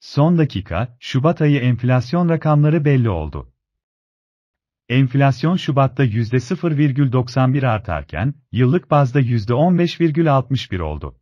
Son dakika, Şubat ayı enflasyon rakamları belli oldu. Enflasyon Şubat'ta %0,91 artarken, yıllık bazda %15,61 oldu.